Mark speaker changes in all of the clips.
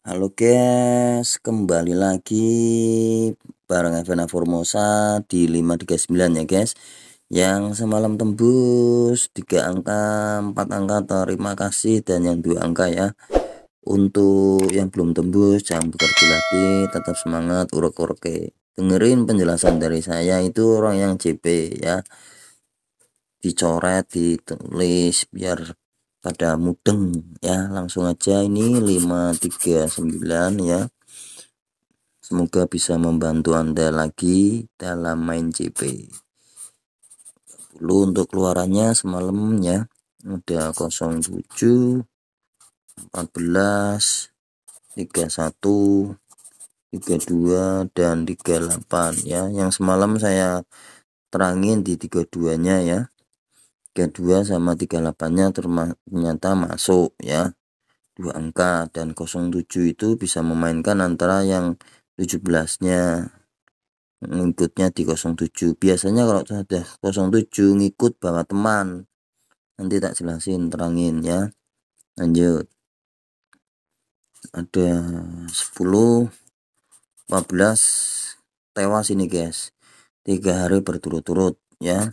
Speaker 1: Halo guys, kembali lagi bareng Evena Formosa di 539 ya guys Yang semalam tembus 3 angka, 4 angka terima kasih dan yang 2 angka ya Untuk yang belum tembus jangan bekerja lagi, tetap semangat urek-ureke Dengerin penjelasan dari saya itu orang yang JP ya Dicoret, ditulis biar pada mudeng ya langsung aja ini 539 ya semoga bisa membantu anda lagi dalam main CP dulu untuk keluarannya semalam ya udah 07 14 31 32 dan 38 ya yang semalam saya terangin di 32 nya ya 32 sama 38 nya ternyata masuk ya dua angka dan 07 itu bisa memainkan antara yang 17 nya ngikutnya di 07 biasanya kalau sudah 07 ngikut bawa teman nanti tak jelasin terangin ya lanjut ada 10 15 tewas ini guys tiga hari berturut-turut ya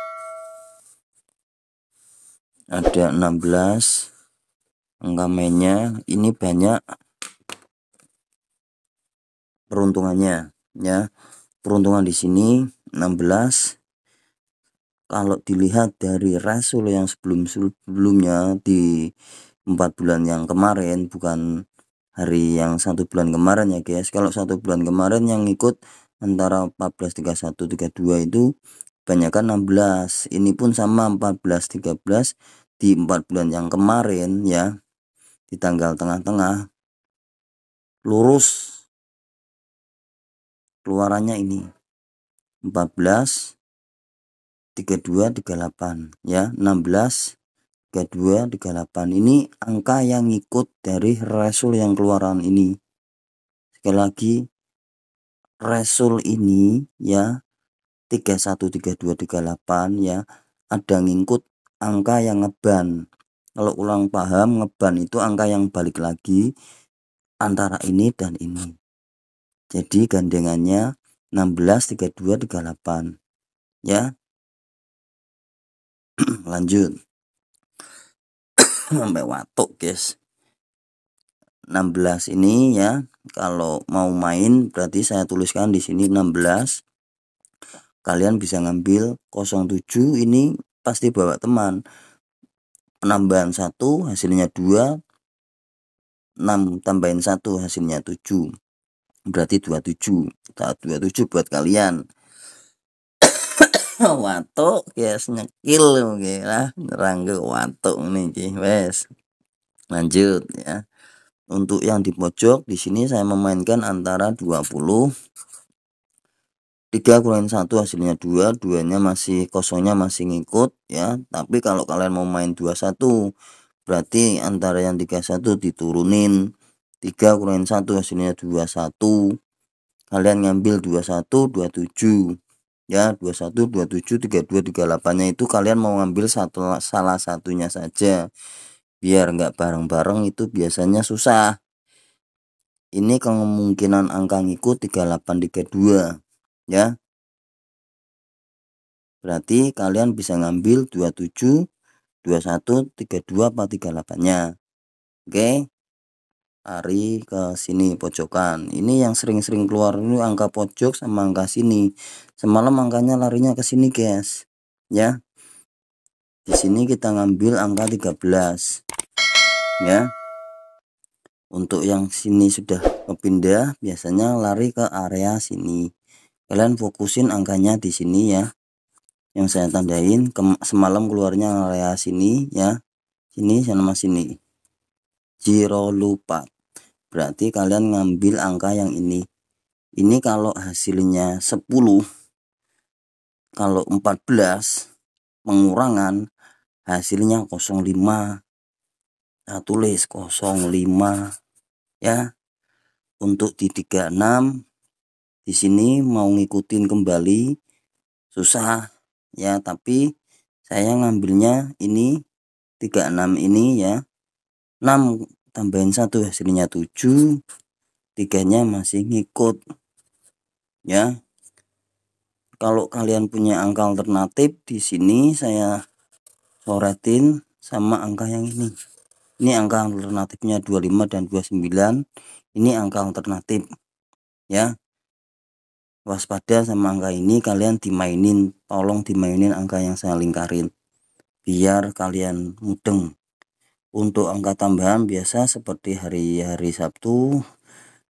Speaker 1: ada 16 angka mainnya ini banyak peruntungannya ya peruntungan di sini 16 kalau dilihat dari rasul yang sebelum sebelumnya di empat bulan yang kemarin bukan hari yang satu bulan kemarin ya guys kalau satu bulan kemarin yang ikut antara 1431 32 itu banyakkan 16 ini pun sama 14 13 di 4 bulan yang kemarin ya di tanggal tengah-tengah lurus keluarannya ini 14 32 38 ya 16 32 38 ini angka yang ikut dari resul yang keluaran ini sekali lagi resul ini ya 31 32 38 ya ada ngikut angka yang ngeban kalau ulang paham ngeban itu angka yang balik lagi antara ini dan ini jadi gandengannya 16 32 38 ya lanjut sampai watuk guys 16 ini ya kalau mau main berarti saya tuliskan di sini 16 kalian bisa ngambil 07 ini pasti bawa teman penambahan satu hasilnya 2 6 tambahin satu hasilnya 7 berarti 27 tak 27 buat kalian watuk guys nyekil oke lah ngerangge watuk nih wes lanjut ya untuk yang di pojok di sini saya memainkan antara 20 3 kurang 1 hasilnya 2 2 nya masih kosongnya masih ngikut ya tapi kalau kalian mau main 21 berarti antara yang 31 diturunin 3 kurang 1 hasilnya 21 kalian ngambil 21 27 ya 21 27 32 38 nya itu kalian mau ngambil satu salah satunya saja biar enggak bareng-bareng itu biasanya susah ini kemungkinan angka ngikut 3832 ya berarti kalian bisa ngambil 27 21 32 apa 38 nya oke Ari ke sini pojokan ini yang sering-sering keluar ini angka pojok sama angka sini semalam angkanya larinya ke sini guys ya di sini kita ngambil angka 13 ya untuk yang sini sudah kepindah biasanya lari ke area sini kalian fokusin angkanya di sini ya yang saya tandain semalam keluarnya area sini ya sini sama sini zero lupa berarti kalian ngambil angka yang ini ini kalau hasilnya 10 kalau 14 pengurangan hasilnya 05 nah tulis 05 ya untuk di 36 di sini mau ngikutin kembali susah ya tapi saya ngambilnya ini 36 ini ya 6 tambahin satu hasilnya 7 tiganya masih ngikut ya kalau kalian punya angka alternatif di sini saya soretin sama angka yang ini ini angka alternatifnya 25 dan 29 ini angka alternatif ya waspada sama angka ini kalian dimainin tolong dimainin angka yang saya lingkarin biar kalian mudeng untuk angka tambahan biasa seperti hari-hari Sabtu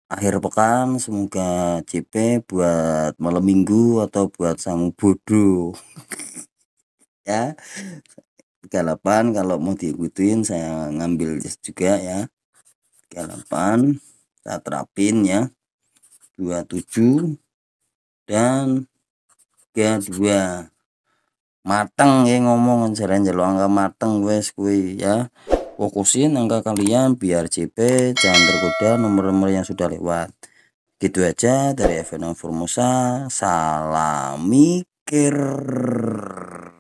Speaker 1: akhir pekan semoga CP buat malam minggu atau buat sang bodoh ya 38 kalau mau diikutin saya ngambil juga ya 38 saya terapin ya 27 dan kedua mateng ya ngomong jalan jalan angka mateng wes kue ya fokusin angka kalian biar CP jangan tergoda nomor-nomor yang sudah lewat gitu aja dari Evan Formosa salam mikir